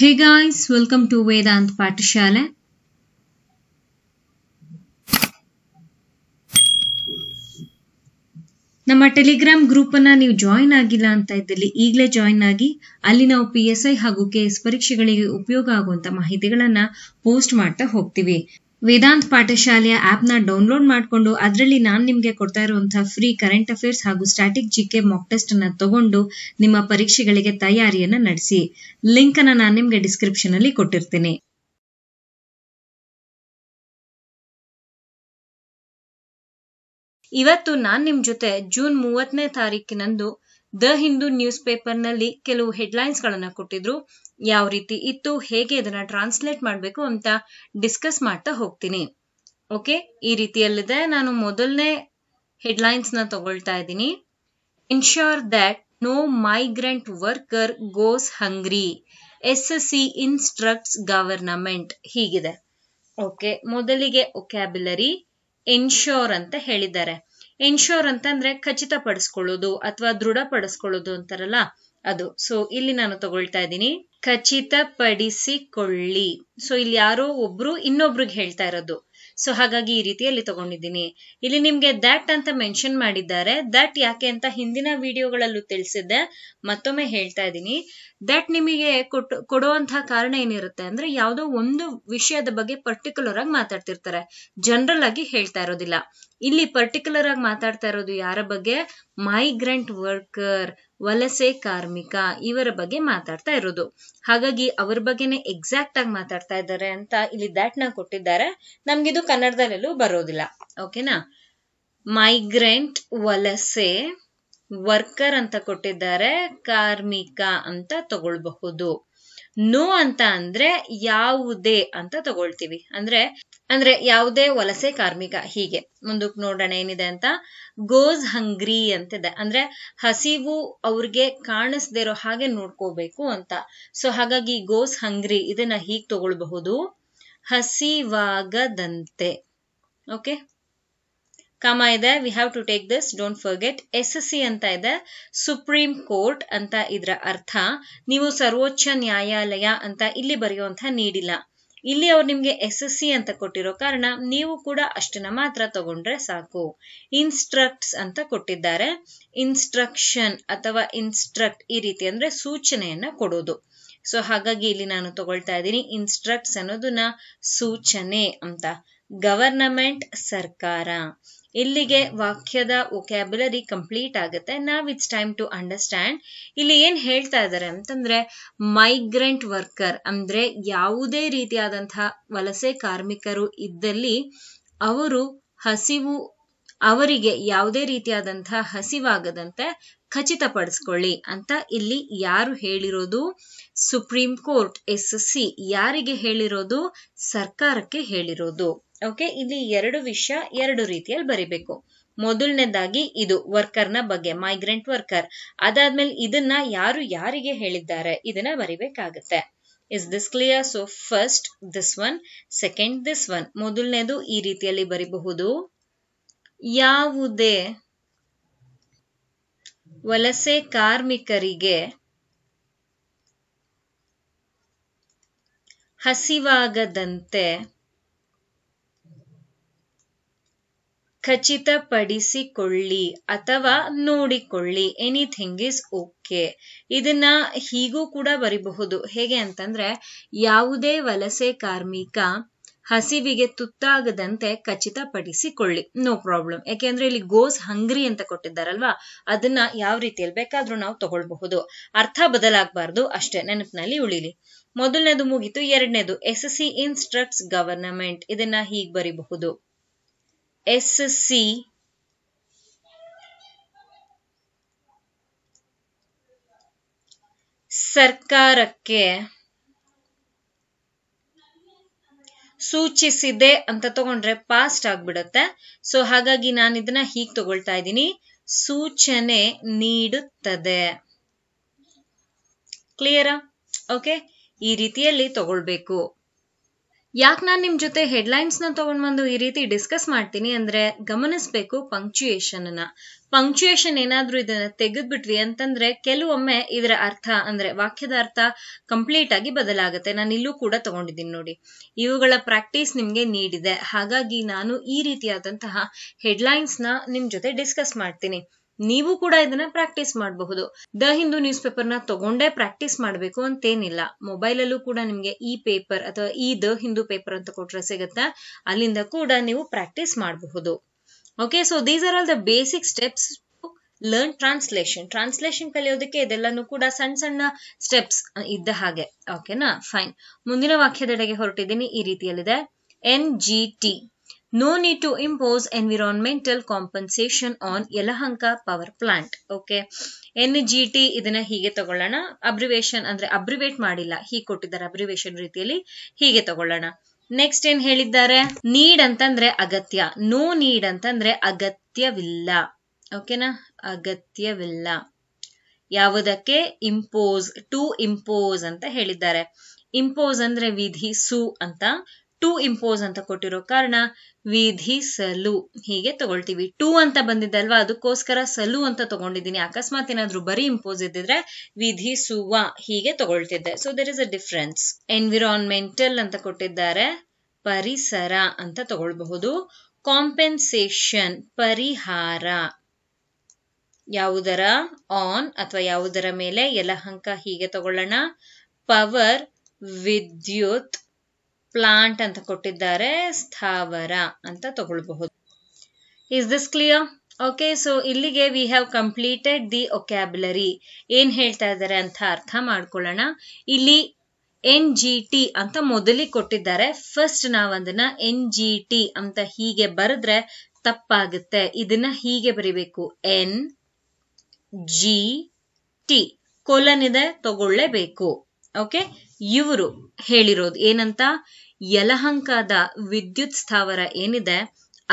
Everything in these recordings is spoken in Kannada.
Hey guys welcome welcome to Vedant ಪಾಠಶಾಲೆ ನಮ್ಮ ಟೆಲಿಗ್ರಾಮ್ ಗ್ರೂಪ್ ಅನ್ನ ನೀವು ಜಾಯಿನ್ ಆಗಿಲ್ಲ ಅಂತ ಇದ್ದಲ್ಲಿ ಈಗಲೇ ಜಾಯಿನ್ ಆಗಿ ಅಲ್ಲಿ ನಾವು ಪಿ ಎಸ್ ಐ ಹಾಗೂ ಕೆ ಎಸ್ ಪರೀಕ್ಷೆಗಳಿಗೆ ಉಪಯೋಗ ಆಗುವಂತ ಮಾಹಿತಿಗಳನ್ನ ಪೋಸ್ಟ್ ಮಾಡ್ತಾ ಹೋಗ್ತೀವಿ ವೇದಾಂತ್ ಪಾಠಶಾಲೆಯ ಆಪ್ನ ಡೌನ್ಲೋಡ್ ಮಾಡಿಕೊಂಡು ಅದರಲ್ಲಿ ನಾನು ನಿಮಗೆ ಕೊಡ್ತಾ ಇರುವಂತಹ ಫ್ರೀ ಕರೆಂಟ್ ಅಫೇರ್ಸ್ ಹಾಗೂ ಸ್ಟ್ಯಾಟಿಕ್ ಜಿಕೆ ಮಾಕ್ ಟೆಸ್ಟ್ ಅನ್ನು ತಗೊಂಡು ನಿಮ್ಮ ಪರೀಕ್ಷೆಗಳಿಗೆ ತಯಾರಿಯನ್ನು ನಡೆಸಿ ಲಿಂಕ್ ಅನ್ನು ನಾನು ನಿಮಗೆ ಅಲ್ಲಿ ಕೊಟ್ಟಿರ್ತೀನಿ ಇವತ್ತು ನಾನು ನಿಮ್ಮ ಜೊತೆ ಜೂನ್ ಮೂವತ್ತನೇ ತಾರೀಕಿನಂದು ದ ಹಿಂದೂ ನ್ಯೂಸ್ ಪೇಪರ್ ನಲ್ಲಿ ಕೆಲವು ಗಳನ್ನ ಕೊಟ್ಟಿದ್ರು ಯಾವ ರೀತಿ ಇತ್ತು ಹೇಗೆ ಇದನ್ನು ಟ್ರಾನ್ಸ್ಲೇಟ್ ಮಾಡಬೇಕು ಅಂತ ಡಿಸ್ಕಸ್ ಮಾಡ್ತಾ ಹೋಗ್ತೀನಿ ಓಕೆ ಈ ರೀತಿಯಲ್ಲಿದೆ ನಾನು ಮೊದಲನೇ ಹೆಡ್ಲೈನ್ಸ್ನ ತಗೊಳ್ತಾ ಇದ್ದೀನಿ ensure that no migrant worker goes hungry S C instructs government ಹೀಗಿದೆ ಓಕೆ ಮೊದಲಿಗೆ ಒಕ್ಯಾಬ್ಯುಲರಿ ಇನ್ಶೋರ್ ಅಂತ ಹೇಳಿದ್ದಾರೆ ಎನ್ಶೋರ್ ಅಂತಂದ್ರೆ ಖಚಿತಪಡಿಸ್ಕೊಳ್ಳೋದು ಅಥವಾ ದೃಢಪಡಿಸ್ಕೊಳ್ಳೋದು ಅಂತಾರಲ್ಲ ಅದು ಸೊ ಇಲ್ಲಿ ನಾನು ತಗೊಳ್ತಾ ಇದ್ದೀನಿ ಖಚಿತಪಡಿಸಿಕೊಳ್ಳಿ ಸೊ ಇಲ್ಲಿ ಯಾರೋ ಒಬ್ರು ಇನ್ನೊಬ್ರಿಗೆ ಹೇಳ್ತಾ ಇರೋದು ಸೊ ಹಾಗಾಗಿ ಈ ರೀತಿಯಲ್ಲಿ ತಗೊಂಡಿದ್ದೀನಿ ಇಲ್ಲಿ ನಿಮ್ಗೆ ದಟ್ ಅಂತ ಮೆನ್ಷನ್ ಮಾಡಿದ್ದಾರೆ ದಟ್ ಯಾಕೆ ಅಂತ ಹಿಂದಿನ ವಿಡಿಯೋಗಳಲ್ಲೂ ತಿಳಿಸಿದ್ದೆ ಮತ್ತೊಮ್ಮೆ ಹೇಳ್ತಾ ಇದ್ದೀನಿ ದಟ್ ನಿಮಗೆ ಕೊಟ್ಟು ಕೊಡುವಂತಹ ಕಾರಣ ಏನಿರುತ್ತೆ ಅಂದ್ರೆ ಯಾವುದೋ ಒಂದು ವಿಷಯದ ಬಗ್ಗೆ ಪರ್ಟಿಕ್ಯುಲರ್ ಆಗಿ ಮಾತಾಡ್ತಿರ್ತಾರೆ ಜನರಲ್ ಆಗಿ ಹೇಳ್ತಾ ಇರೋದಿಲ್ಲ ಇಲ್ಲಿ ಪರ್ಟಿಕ್ಯುಲರ್ ಆಗಿ ಮಾತಾಡ್ತಾ ಇರೋದು ಯಾರ ಬಗ್ಗೆ ಮೈಗ್ರೆಂಟ್ ವರ್ಕರ್ ವಲಸೆ ಕಾರ್ಮಿಕ ಇವರ ಬಗ್ಗೆ ಮಾತಾಡ್ತಾ ಇರೋದು ಹಾಗಾಗಿ ಅವ್ರ ಬಗ್ಗೆನೆ ಎಕ್ಸಾಕ್ಟ್ ಆಗಿ ಮಾತಾಡ್ತಾ ಇದ್ದಾರೆ ಅಂತ ಇಲ್ಲಿ ನ ಕೊಟ್ಟಿದ್ದಾರೆ ನಮ್ಗಿದು ಕನ್ನಡದಲ್ಲೆಲ್ಲೂ ಬರೋದಿಲ್ಲ ಓಕೆನಾ ಮೈಗ್ರೆಂಟ್ ವಲಸೆ ವರ್ಕರ್ ಅಂತ ಕೊಟ್ಟಿದ್ದಾರೆ ಕಾರ್ಮಿಕ ಅಂತ ತಗೊಳ್ಬಹುದು ನೋ ಅಂತ ಅಂದ್ರೆ ಯಾವುದೇ ಅಂತ ತಗೊಳ್ತೀವಿ ಅಂದ್ರೆ ಅಂದ್ರೆ ಯಾವುದೇ ವಲಸೆ ಕಾರ್ಮಿಕ ಹೀಗೆ ಮುಂದಕ್ಕೆ ನೋಡೋಣ ಏನಿದೆ ಅಂತ ಗೋಸ್ ಹಂಗ್ರಿ ಅಂತ ಇದೆ ಅಂದ್ರೆ ಹಸಿವು ಅವ್ರಿಗೆ ಕಾಣಿಸ್ದಿರೋ ಹಾಗೆ ನೋಡ್ಕೋಬೇಕು ಅಂತ ಸೊ ಹಾಗಾಗಿ ಗೋಸ್ ಹಂಗ್ರಿ ಇದನ್ನ ಹೀಗೆ ತಗೊಳ್ಬಹುದು ಹಸಿವಾಗದಂತೆ ಓಕೆ ಕಾಮ ಇದೆ we have to take this don't forget S S C ಅಂತ ಇದೆ ಸುಪ್ರೀಂ ಕೋರ್ಟ್ ಅಂತ ಇದರ ಅರ್ಥ ನೀವು ಸರ್ವೋಚ್ಚ ನ್ಯಾಯಾಲಯ ಅಂತ ಇಲ್ಲಿ ಬರೆಯುವಂತ ನೀಡಿಲ್ಲ ಇಲ್ಲಿ ಅವ್ರು ನಿಮ್ಗೆ ಎಸ್ ಎಸ್ ಸಿ ಅಂತ ಕೊಟ್ಟಿರೋ ಕಾರಣ ನೀವು ಕೂಡ ಅಷ್ಟನ್ನ ಮಾತ್ರ ತಗೊಂಡ್ರೆ ಸಾಕು ಇನ್ಸ್ಟ್ರಕ್ಟ್ಸ್ ಅಂತ ಕೊಟ್ಟಿದ್ದಾರೆ ಇನ್ಸ್ಟ್ರಕ್ಷನ್ ಅಥವಾ ಇನ್ಸ್ಟ್ರಕ್ಟ್ ಈ ರೀತಿ ಅಂದ್ರೆ ಸೂಚನೆಯನ್ನ ಕೊಡೋದು ಸೊ ಹಾಗಾಗಿ ಇಲ್ಲಿ ನಾನು ತಗೊಳ್ತಾ ಇದ್ದೀನಿ ಇನ್ಸ್ಟ್ರಕ್ಟ್ಸ್ ಅನ್ನೋದನ್ನ ಸೂಚನೆ ಅಂತ ಗವರ್ನಮೆಂಟ್ ಸರ್ಕಾರ ಇಲ್ಲಿಗೆ ವಾಕ್ಯದ ಒಕ್ಯಾಬುಲರಿ ಕಂಪ್ಲೀಟ್ ಆಗುತ್ತೆ ನಾವ್ ಇಟ್ಸ್ ಟೈಮ್ ಟು ಅಂಡರ್ಸ್ಟ್ಯಾಂಡ್ ಇಲ್ಲಿ ಏನ್ ಹೇಳ್ತಾ ಇದ್ದಾರೆ ಅಂತಂದ್ರೆ ಮೈಗ್ರೆಂಟ್ ವರ್ಕರ್ ಅಂದ್ರೆ ಯಾವುದೇ ರೀತಿಯಾದಂತಹ ವಲಸೆ ಕಾರ್ಮಿಕರು ಇದ್ದಲ್ಲಿ ಅವರು ಹಸಿವು ಅವರಿಗೆ ಯಾವುದೇ ರೀತಿಯಾದಂತಹ ಹಸಿವಾಗದಂತೆ ಖಚಿತಪಡಿಸ್ಕೊಳ್ಳಿ ಅಂತ ಇಲ್ಲಿ ಯಾರು ಹೇಳಿರೋದು ಸುಪ್ರೀಂ ಕೋರ್ಟ್ ಎಸ್ ಸಿ ಯಾರಿಗೆ ಹೇಳಿರೋದು ಸರ್ಕಾರಕ್ಕೆ ಹೇಳಿರೋದು ಓಕೆ ಇಲ್ಲಿ ಎರಡು ವಿಷಯ ಎರಡು ರೀತಿಯಲ್ಲಿ ಬರಿಬೇಕು ಮೊದಲನೇದಾಗಿ ಇದು ವರ್ಕರ್ನ ಬಗ್ಗೆ ಮೈಗ್ರೆಂಟ್ ವರ್ಕರ್ ಅದಾದ್ಮೇಲೆ ಇದನ್ನ ಯಾರು ಯಾರಿಗೆ ಹೇಳಿದ್ದಾರೆ ಇದನ್ನ ಬರಿಬೇಕಾಗತ್ತೆ is this clear so first this one second this one ಮೊದಲನೇದು ಈ ರೀತಿಯಲ್ಲಿ ಬರಿಬಹುದು ಯಾವುದೇ ವಲಸೆ ಕಾರ್ಮಿಕರಿಗೆ ಹಸಿವಾಗದಂತೆ ಖಚಿತಪಡಿಸಿಕೊಳ್ಳಿ ಅಥವಾ ನೋಡಿಕೊಳ್ಳಿ ಎನಿಥಿಂಗ್ ಇಸ್ ಓಕೆ ಇದನ್ನ ಹೀಗೂ ಕೂಡ ಬರಿಬಹುದು ಹೇಗೆ ಅಂತಂದ್ರೆ ಯಾವುದೇ ವಲಸೆ ಕಾರ್ಮಿಕ ಹಸಿವಿಗೆ ತುತ್ತಾಗದಂತೆ ಖಚಿತಪಡಿಸಿಕೊಳ್ಳಿ ನೋ ಪ್ರಾಬ್ಲಮ್ ಯಾಕೆಂದ್ರೆ ಇಲ್ಲಿ ಗೋಸ್ ಹಂಗ್ರಿ ಅಂತ ಕೊಟ್ಟಿದ್ದಾರಲ್ವಾ ಅದನ್ನ ಯಾವ ರೀತಿಯಲ್ಲಿ ಬೇಕಾದ್ರೂ ನಾವು ತಗೊಳ್ಬಹುದು ಅರ್ಥ ಬದಲಾಗಬಾರ್ದು ಅಷ್ಟೇ ನೆನಪಿನಲ್ಲಿ ಉಳಿಲಿ ಮೊದಲನೇದು ಮುಗಿತು ಎರಡನೇದು S S C instructs government ಇದನ್ನ ಹೀಗ್ ಬರಿಬಹುದು SC ಸರ್ಕಾರಕ್ಕೆ ಸೂಚಿಸಿದೆ ಅಂತ ತಗೊಂಡ್ರೆ ಪಾಸ್ಟ್ ಆಗ್ಬಿಡುತ್ತೆ ಸೊ ಹಾಗಾಗಿ ನಾನು ಇದನ್ನ ಹೀಗೆ ತಗೊಳ್ತಾ ಇದ್ದೀನಿ ಸೂಚನೆ ನೀಡುತ್ತದೆ ಕ್ಲಿಯರಾ ಓಕೆ ಈ ರೀತಿಯಲ್ಲಿ ತಗೊಳ್ಬೇಕು ಯಾಕೆ ನಾನು ನಿಮ್ಮ ಜೊತೆ ಹೆಡ್ಲೈನ್ಸ್ನ ಬಂದು ಈ ರೀತಿ ಡಿಸ್ಕಸ್ ಮಾಡ್ತೀನಿ ಅಂದ್ರೆ ಗಮನಿಸಬೇಕು ಪಂಕ್ಚುಯೇಷನ್ನ ಪಂಕ್ಚುಯೇಷನ್ ಏನಾದರೂ ಇದನ್ನ ತೆಗೆದ್ಬಿಟ್ವಿ ಅಂತಂದ್ರೆ ಕೆಲವೊಮ್ಮೆ ಇದರ ಅರ್ಥ ಅಂದ್ರೆ ವಾಕ್ಯದ ಅರ್ಥ ಕಂಪ್ಲೀಟ್ ಆಗಿ ಬದಲಾಗುತ್ತೆ ನಾನು ಇಲ್ಲೂ ಕೂಡ ತಗೊಂಡಿದ್ದೀನಿ ನೋಡಿ ಇವುಗಳ ಪ್ರಾಕ್ಟೀಸ್ ನಿಮ್ಗೆ ನೀಡಿದೆ ಹಾಗಾಗಿ ನಾನು ಈ ರೀತಿಯಾದಂತಹ ಹೆಡ್ಲೈನ್ಸ್ನ ನಿಮ್ ಜೊತೆ ಡಿಸ್ಕಸ್ ಮಾಡ್ತೀನಿ ನೀವು ಕೂಡ ಇದನ್ನ ಪ್ರಾಕ್ಟೀಸ್ ಮಾಡಬಹುದು ದ ಹಿಂದೂ ನ್ಯೂಸ್ ಪೇಪರ್ ನ ತಗೊಂಡೇ ಪ್ರಾಕ್ಟೀಸ್ ಮಾಡಬೇಕು ಅಂತೇನಿಲ್ಲ ಅಲ್ಲೂ ಕೂಡ ನಿಮಗೆ ಈ ಪೇಪರ್ ಅಥವಾ ಈ ದ ಹಿಂದೂ ಪೇಪರ್ ಅಂತ ಕೊಟ್ರೆ ಸಿಗುತ್ತಾ ಅಲ್ಲಿಂದ ಕೂಡ ನೀವು ಪ್ರಾಕ್ಟೀಸ್ ಮಾಡಬಹುದು okay so these are all the basic steps learn translation translation ಕಲಿಯೋದಕ್ಕೆ ಇದೆಲ್ಲಾನು ಕೂಡ ಸಣ್ಣ ಸಣ್ಣ ಸ್ಟೆಪ್ಸ್ ಇದ್ದ ಹಾಗೆ ಓಕೆನಾ ಫೈನ್ ಮುಂದಿನ ವಾಕ್ಯದೆಡೆಗೆ ಹೊರಟಿದ್ದೀನಿ ಈ ರೀತಿಯಲ್ಲಿದೆ N G T no need to impose environmental compensation on Yelahanka power plant okay N G T ಇದನ್ನ ಹೀಗೆ ತಗೊಳ್ಳೋಣ ಅಬ್ರಿವೇಶನ್ ಅಂದ್ರೆ ಅಬ್ರಿವೇಟ್ ಮಾಡಿಲ್ಲ ಹೀಗೆ ಕೊಟ್ಟಿದ್ದಾರೆ ಅಬ್ರಿವೇಶನ್ ರೀತಿಯಲ್ಲಿ ಹೀಗೆ ತಗೊಳ್ಳೋಣ ನೆಕ್ಸ್ಟ್ ಏನ್ ಹೇಳಿದ್ದಾರೆ ನೀಡ್ ಅಂತಂದ್ರೆ ಅಗತ್ಯ ನೋ ನೀಡ್ ಅಂತಂದ್ರೆ ಅಗತ್ಯವಿಲ್ಲ ಓಕೆನಾ ಅಗತ್ಯವಿಲ್ಲ ಯಾವುದಕ್ಕೆ ಇಂಪೋಸ್ ಟು ಇಂಪೋಸ್ ಅಂತ ಹೇಳಿದ್ದಾರೆ ಇಂಪೋಸ್ ಅಂದ್ರೆ ವಿಧಿ ಸು ಅಂತ ಟು ಇಂಪೋಸ್ ಅಂತ ಕೊಟ್ಟಿರೋ ಕಾರಣ ವಿಧಿಸಲು ಹೀಗೆ ತಗೊಳ್ತೀವಿ ಟು ಅಂತ ಬಂದಿದ್ದಲ್ವಾ ಅದಕ್ಕೋಸ್ಕರ ಸಲು ಅಂತ ತಗೊಂಡಿದ್ದೀನಿ ಅಕಸ್ಮಾತ್ ಏನಾದ್ರೂ ಬರೀ ಇಂಪೋಸ್ ಇದ್ದಿದ್ರೆ ವಿಧಿಸುವ ಹೀಗೆ ತಗೊಳ್ತಿದ್ದೆ so there is a difference environmental ಅಂತ ಕೊಟ್ಟಿದ್ದಾರೆ ಪರಿಸರ ಅಂತ ತಗೊಳ್ಬಹುದು ಕಾಂಪೆನ್ಸೇಷನ್ ಪರಿಹಾರ ಯಾವುದರ ಆನ್ ಅಥವಾ ಯಾವುದರ ಮೇಲೆ ಯಲಹಂಕ ಹೀಗೆ ತಗೊಳ್ಳೋಣ ಪವರ್ ವಿದ್ಯುತ್ ಪ್ಲಾಂಟ್ ಅಂತ ಕೊಟ್ಟಿದ್ದಾರೆ ಸ್ಥಾವರ ಅಂತ ತಗೊಳ್ಬಹುದು is this clear okay so ಇಲ್ಲಿಗೆ we have completed the vocabulary ಏನ್ ಹೇಳ್ತಾ ಇದ್ದಾರೆ ಅಂತ ಅರ್ಥ ಮಾಡ್ಕೊಳ್ಳೋಣ ಇಲ್ಲಿ ಎನ್ ಜಿ ಟಿ ಅಂತ ಮೊದಲಿಗೆ ಕೊಟ್ಟಿದ್ದಾರೆ ಫಸ್ಟ್ ನಾವ್ ಅದನ್ನ ಎನ್ ಜಿ ಟಿ ಅಂತ ಹೀಗೆ ಬರೆದ್ರೆ ತಪ್ಪಾಗುತ್ತೆ ಇದನ್ನ ಹೀಗೆ ಬರಿಬೇಕು ಎನ್ ಜಿ ಟಿ ಕೊಲನ್ ಇದೆ ತಗೊಳ್ಳೇಬೇಕು ಓಕೆ ಇವರು ಹೇಳಿರೋದು ಏನಂತ ಯಲಹಂಕದ ವಿದ್ಯುತ್ ಸ್ಥಾವರ ಏನಿದೆ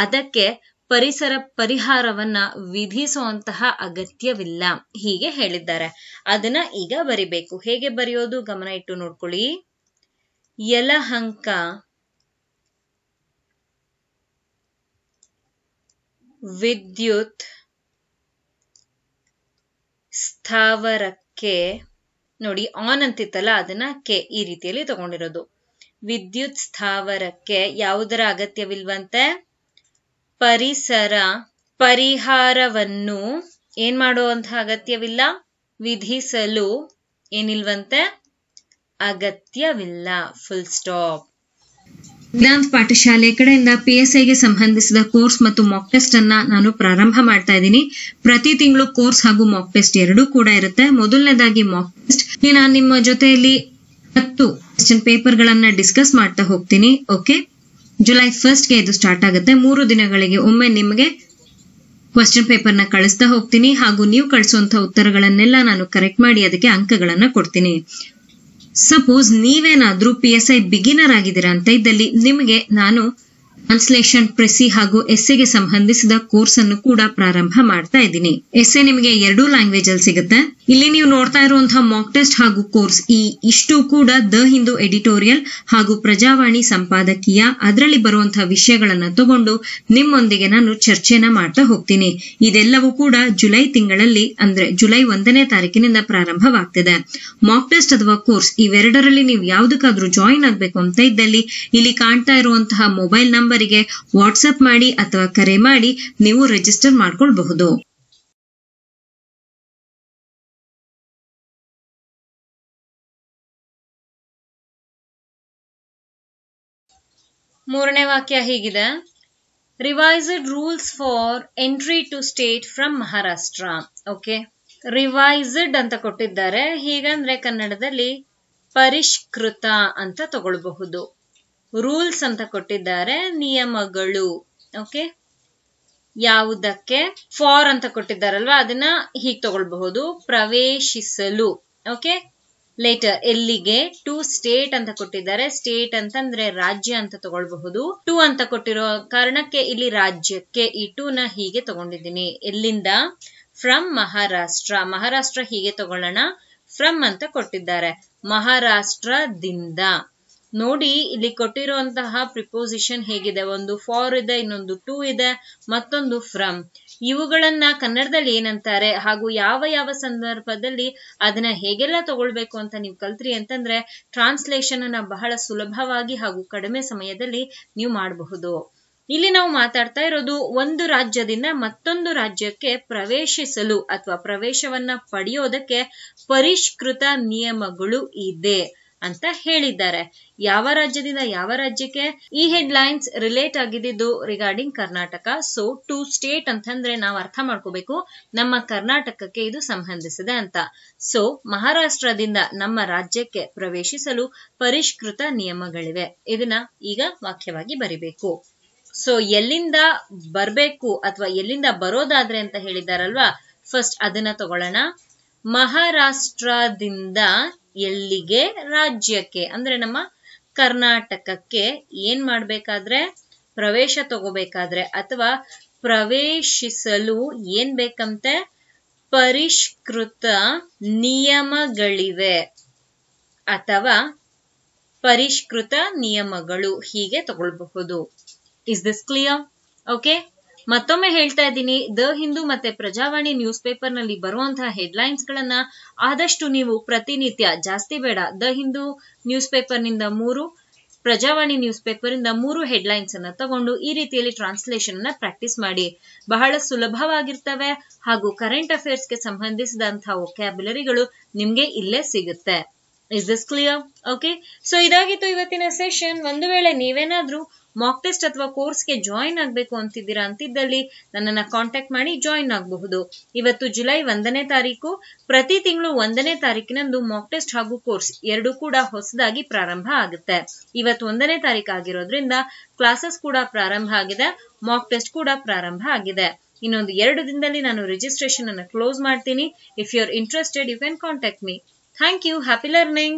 ಅದಕ್ಕೆ ಪರಿಸರ ಪರಿಹಾರವನ್ನ ವಿಧಿಸುವಂತಹ ಅಗತ್ಯವಿಲ್ಲ ಹೀಗೆ ಹೇಳಿದ್ದಾರೆ ಅದನ್ನ ಈಗ ಬರಿಬೇಕು ಹೇಗೆ ಬರೆಯೋದು ಗಮನ ಇಟ್ಟು ನೋಡ್ಕೊಳ್ಳಿ ಯಲಹಂಕ ವಿದ್ಯುತ್ ಸ್ಥಾವರಕ್ಕೆ ನೋಡಿ ಆನ್ ಅಂತಿತ್ತಲ್ಲ ಅದನ್ನ ಕೆ ಈ ರೀತಿಯಲ್ಲಿ ತಗೊಂಡಿರೋದು ವಿದ್ಯುತ್ ಸ್ಥಾವರಕ್ಕೆ ಯಾವುದರ ಅಗತ್ಯವಿಲ್ವಂತೆ ಪರಿಸರ ಪರಿಹಾರವನ್ನು ಏನ್ ಮಾಡುವಂತಹ ಅಗತ್ಯವಿಲ್ಲ ವಿಧಿಸಲು ಏನಿಲ್ವಂತೆ ಅಗತ್ಯವಿಲ್ಲ ಫುಲ್ ಸ್ಟಾಪ್ ವೇದಾಂತ್ ಪಾಠಶಾಲೆ ಕಡೆಯಿಂದ ಐಗೆ ಸಂಬಂಧಿಸಿದ ಕೋರ್ಸ್ ಮತ್ತು ಮಾಕ್ ಟೆಸ್ಟ್ ಅನ್ನ ನಾನು ಪ್ರಾರಂಭ ಮಾಡ್ತಾ ಇದ್ದೀನಿ ಪ್ರತಿ ತಿಂಗಳು ಕೋರ್ಸ್ ಹಾಗೂ ಮಾಕ್ ಟೆಸ್ಟ್ ಎರಡು ಕೂಡ ಇರುತ್ತೆ ಮೊದಲನೇದಾಗಿ ಮಾಕ್ ಟೆಸ್ಟ್ ನಾನು ನಿಮ್ಮ ಜೊತೆಯಲ್ಲಿ ಹತ್ತು ಕ್ವಶನ್ ಪೇಪರ್ ಗಳನ್ನ ಡಿಸ್ಕಸ್ ಮಾಡ್ತಾ ಹೋಗ್ತೀನಿ ಓಕೆ ಜುಲೈ ಫಸ್ಟ್ ಗೆ ಇದು ಸ್ಟಾರ್ಟ್ ಆಗುತ್ತೆ ಮೂರು ದಿನಗಳಿಗೆ ಒಮ್ಮೆ ನಿಮಗೆ ಕ್ವಶನ್ ನ ಕಳಿಸ್ತಾ ಹೋಗ್ತೀನಿ ಹಾಗೂ ನೀವು ಕಳಿಸುವಂತ ಉತ್ತರಗಳನ್ನೆಲ್ಲ ನಾನು ಕರೆಕ್ಟ್ ಮಾಡಿ ಅದಕ್ಕೆ ಅಂಕಗಳನ್ನ ಕೊಡ್ತೀನಿ ಸಪೋಸ್ ನೀವೇನಾದ್ರೂ ಪಿ ಎಸ್ ಐ ಬಿಗಿನರ್ ಆಗಿದ್ದೀರಾ ಅಂತ ಇದ್ದಲ್ಲಿ ನಿಮಗೆ ನಾನು ಟ್ರಾನ್ಸ್ಲೇಷನ್ ಪ್ರೆಸಿ ಹಾಗೂ ಎಸ್ಸೆಗೆ ಸಂಬಂಧಿಸಿದ ಕೋರ್ಸ್ ಅನ್ನು ಕೂಡ ಪ್ರಾರಂಭ ಮಾಡ್ತಾ ಇದ್ದೀನಿ ಎಸ್ಸೆ ನಿಮಗೆ ಎರಡು ಲ್ಯಾಂಗ್ವೇಜ್ ಅಲ್ಲಿ ಸಿಗುತ್ತೆ ಇಲ್ಲಿ ನೀವು ನೋಡ್ತಾ ಇರುವಂತಹ ಮಾಕ್ ಟೆಸ್ಟ್ ಹಾಗೂ ಕೋರ್ಸ್ ಈ ಇಷ್ಟು ಕೂಡ ದ ಹಿಂದೂ ಎಡಿಟೋರಿಯಲ್ ಹಾಗೂ ಪ್ರಜಾವಾಣಿ ಸಂಪಾದಕೀಯ ಅದರಲ್ಲಿ ಬರುವಂತಹ ವಿಷಯಗಳನ್ನ ತಗೊಂಡು ನಿಮ್ಮೊಂದಿಗೆ ನಾನು ಚರ್ಚೆನ ಮಾಡ್ತಾ ಹೋಗ್ತೀನಿ ಇದೆಲ್ಲವೂ ಕೂಡ ಜುಲೈ ತಿಂಗಳಲ್ಲಿ ಅಂದ್ರೆ ಜುಲೈ ಒಂದನೇ ತಾರೀಕಿನಿಂದ ಪ್ರಾರಂಭವಾಗ್ತಿದೆ ಮಾಕ್ ಟೆಸ್ಟ್ ಅಥವಾ ಕೋರ್ಸ್ ಇವೆರಡರಲ್ಲಿ ನೀವು ಯಾವುದಕ್ಕಾದ್ರೂ ಜಾಯಿನ್ ಆಗ್ಬೇಕು ಅಂತ ಇದ್ದಲ್ಲಿ ಇಲ್ಲಿ ಕಾಣ್ತಾ ಇರುವಂತಹ ಮೊಬೈಲ್ ನಂಬರ್ ನಂಬರಿಗೆ ವಾಟ್ಸಪ್ ಮಾಡಿ ಅಥವಾ ಕರೆ ಮಾಡಿ ನೀವು ರಿಜಿಸ್ಟರ್ ಮಾಡಿಕೊಳ್ಬಹುದು ಮೂರನೇ ವಾಕ್ಯ ಹೀಗಿದೆ revised rules for entry to state from Maharashtra okay revised ಅಂತ ಕೊಟ್ಟಿದ್ದಾರೆ ಹೀಗಂದ್ರೆ ಕನ್ನಡದಲ್ಲಿ ಪರಿಷ್ಕೃತ ಅಂತ ತಗೊಳ್ಬಹುದು ರೂಲ್ಸ್ ಅಂತ ಕೊಟ್ಟಿದ್ದಾರೆ ನಿಯಮಗಳು ಓಕೆ ಯಾವುದಕ್ಕೆ ಫಾರ್ ಅಂತ ಕೊಟ್ಟಿದ್ದಾರಲ್ವಾ ಅದನ್ನ ಹೀಗೆ ತಗೊಳ್ಬಹುದು ಪ್ರವೇಶಿಸಲು ಓಕೆ ಲೇಟರ್ ಎಲ್ಲಿಗೆ ಟು ಸ್ಟೇಟ್ ಅಂತ ಕೊಟ್ಟಿದ್ದಾರೆ ಸ್ಟೇಟ್ ಅಂತಂದ್ರೆ ರಾಜ್ಯ ಅಂತ ತಗೊಳ್ಬಹುದು ಟು ಅಂತ ಕೊಟ್ಟಿರೋ ಕಾರಣಕ್ಕೆ ಇಲ್ಲಿ ರಾಜ್ಯಕ್ಕೆ ಈ ಟೂ ನ ಹೀಗೆ ತಗೊಂಡಿದ್ದೀನಿ ಎಲ್ಲಿಂದ ಫ್ರಮ್ ಮಹಾರಾಷ್ಟ್ರ ಮಹಾರಾಷ್ಟ್ರ ಹೀಗೆ ತಗೊಳ್ಳೋಣ ಫ್ರಮ್ ಅಂತ ಕೊಟ್ಟಿದ್ದಾರೆ ಮಹಾರಾಷ್ಟ್ರದಿಂದ ನೋಡಿ ಇಲ್ಲಿ ಕೊಟ್ಟಿರುವಂತಹ ಪ್ರಿಪೋಸಿಷನ್ ಹೇಗಿದೆ ಒಂದು ಫಾರ್ ಇದೆ ಇನ್ನೊಂದು ಟೂ ಇದೆ ಮತ್ತೊಂದು ಫ್ರಮ್ ಇವುಗಳನ್ನ ಕನ್ನಡದಲ್ಲಿ ಏನಂತಾರೆ ಹಾಗೂ ಯಾವ ಯಾವ ಸಂದರ್ಭದಲ್ಲಿ ಅದನ್ನ ಹೇಗೆಲ್ಲ ತಗೊಳ್ಬೇಕು ಅಂತ ನೀವು ಕಲ್ತ್ರಿ ಅಂತಂದ್ರೆ ಟ್ರಾನ್ಸ್ಲೇಷನ್ ಅನ್ನ ಬಹಳ ಸುಲಭವಾಗಿ ಹಾಗೂ ಕಡಿಮೆ ಸಮಯದಲ್ಲಿ ನೀವು ಮಾಡಬಹುದು ಇಲ್ಲಿ ನಾವು ಮಾತಾಡ್ತಾ ಇರೋದು ಒಂದು ರಾಜ್ಯದಿಂದ ಮತ್ತೊಂದು ರಾಜ್ಯಕ್ಕೆ ಪ್ರವೇಶಿಸಲು ಅಥವಾ ಪ್ರವೇಶವನ್ನ ಪಡೆಯೋದಕ್ಕೆ ಪರಿಷ್ಕೃತ ನಿಯಮಗಳು ಇದೆ ಅಂತ ಹೇಳಿದ್ದಾರೆ ಯಾವ ರಾಜ್ಯದಿಂದ ಯಾವ ರಾಜ್ಯಕ್ಕೆ ಈ ಹೆಡ್ ಲೈನ್ಸ್ ರಿಲೇಟ್ ಆಗಿದ್ದು regarding Karnataka so to state ಅಂತಂದ್ರೆ ನಾವು ಅರ್ಥ ಮಾಡ್ಕೋಬೇಕು ನಮ್ಮ ಕರ್ನಾಟಕಕ್ಕೆ ಇದು ಸಂಬಂಧಿಸಿದೆ ಅಂತ ಸೊ ಮಹಾರಾಷ್ಟ್ರದಿಂದ ನಮ್ಮ ರಾಜ್ಯಕ್ಕೆ ಪ್ರವೇಶಿಸಲು ಪರಿಷ್ಕೃತ ನಿಯಮಗಳಿವೆ ಇದನ್ನ ಈಗ ವಾಕ್ಯವಾಗಿ ಬರಿಬೇಕು ಸೊ ಎಲ್ಲಿಂದ ಬರ್ಬೇಕು ಅಥವಾ ಎಲ್ಲಿಂದ ಬರೋದಾದ್ರೆ ಅಂತ ಹೇಳಿದಾರಲ್ವಾ ಫಸ್ಟ್ ಅದನ್ನ ತಗೊಳ್ಳೋಣ ಮಹಾರಾಷ್ಟ್ರದಿಂದ ಎಲ್ಲಿಗೆ ರಾಜ್ಯಕ್ಕೆ ಅಂದ್ರೆ ನಮ್ಮ ಕರ್ನಾಟಕಕ್ಕೆ ಏನ್ ಮಾಡ್ಬೇಕಾದ್ರೆ ಪ್ರವೇಶ ತಗೋಬೇಕಾದ್ರೆ ಅಥವಾ ಪ್ರವೇಶಿಸಲು ಏನ್ ಬೇಕಂತೆ ಪರಿಷ್ಕೃತ ನಿಯಮಗಳಿವೆ ಅಥವಾ ಪರಿಷ್ಕೃತ ನಿಯಮಗಳು ಹೀಗೆ ತಗೊಳ್ಬಹುದು ಇಸ್ ದಿಸ್ ಕ್ಲಿಯರ್ ಓಕೆ ಮತ್ತೊಮ್ಮೆ ಹೇಳ್ತಾ ಇದ್ದೀನಿ ದ ಹಿಂದೂ ಮತ್ತೆ ಪ್ರಜಾವಾಣಿ ನ್ಯೂಸ್ ಪೇಪರ್ ನಲ್ಲಿ ಬರುವಂತಹ ಹೆಡ್ಲೈನ್ಸ್ ಗಳನ್ನ ಆದಷ್ಟು ನೀವು ಪ್ರತಿನಿತ್ಯ ಜಾಸ್ತಿ ಬೇಡ ದ ಹಿಂದೂ ನ್ಯೂಸ್ ಪೇಪರ್ ನಿಂದ ಮೂರು ಪ್ರಜಾವಾಣಿ ನ್ಯೂಸ್ ಪೇಪರ್ ಇಂದ ಮೂರು ಹೆಡ್ಲೈನ್ಸ್ ಅನ್ನ ತಗೊಂಡು ಈ ರೀತಿಯಲ್ಲಿ ಟ್ರಾನ್ಸ್ಲೇಷನ್ ಅನ್ನ ಪ್ರಾಕ್ಟೀಸ್ ಮಾಡಿ ಬಹಳ ಸುಲಭವಾಗಿರ್ತವೆ ಹಾಗೂ ಕರೆಂಟ್ ಅಫೇರ್ಸ್ ಗೆ ಸಂಬಂಧಿಸಿದಂತಹ ಒಕ್ಯಾಬುಲರಿಗಳು ನಿಮ್ಗೆ ಇಲ್ಲೇ ಸಿಗುತ್ತೆ is this clear okay so ಇದಾಗಿತ್ತು ಇವತ್ತಿನ ಸೆಷನ್ ಒಂದು ವೇಳೆ ನೀವೇನಾದ್ರೂ ಮಾಕ್ ಟೆಸ್ಟ್ ಅಥವಾ ಕೋರ್ಸ್ ಗೆ ಜಾಯಿನ್ ಆಗಬೇಕು ಅಂತಿದ್ದೀರಾ ಅಂತಿದ್ದಲ್ಲಿ ನನ್ನನ್ನ ಕಾಂಟ್ಯಾಕ್ಟ್ ಮಾಡಿ ಜಾಯಿನ್ ಆಗಬಹುದು ಇವತ್ತು ಜುಲೈ ಒಂದನೇ ತಾರೀಕು ಪ್ರತಿ ತಿಂಗಳು ಒಂದನೇ ತಾರೀಕಿನಂದು ಮಾಕ್ ಟೆಸ್ಟ್ ಹಾಗೂ ಕೋರ್ಸ್ ಎರಡೂ ಕೂಡ ಹೊಸದಾಗಿ ಪ್ರಾರಂಭ ಆಗುತ್ತೆ ಇವತ್ತು ಒಂದನೇ ತಾರೀಕು ಆಗಿರೋದ್ರಿಂದ ಕ್ಲಾಸಸ್ ಕೂಡ ಪ್ರಾರಂಭ ಆಗಿದೆ ಮಾಕ್ ಟೆಸ್ಟ್ ಕೂಡ ಪ್ರಾರಂಭ ಆಗಿದೆ ಇನ್ನೊಂದು ಎರಡು ದಿನದಲ್ಲಿ ನಾನು ರಿಜಿಸ್ಟ್ರೇಷನ್ ಅನ್ನು ಕ್ಲೋಸ್ ಮಾಡ್ತೀನಿ if you are interested you can contact me Thank you. Happy learning.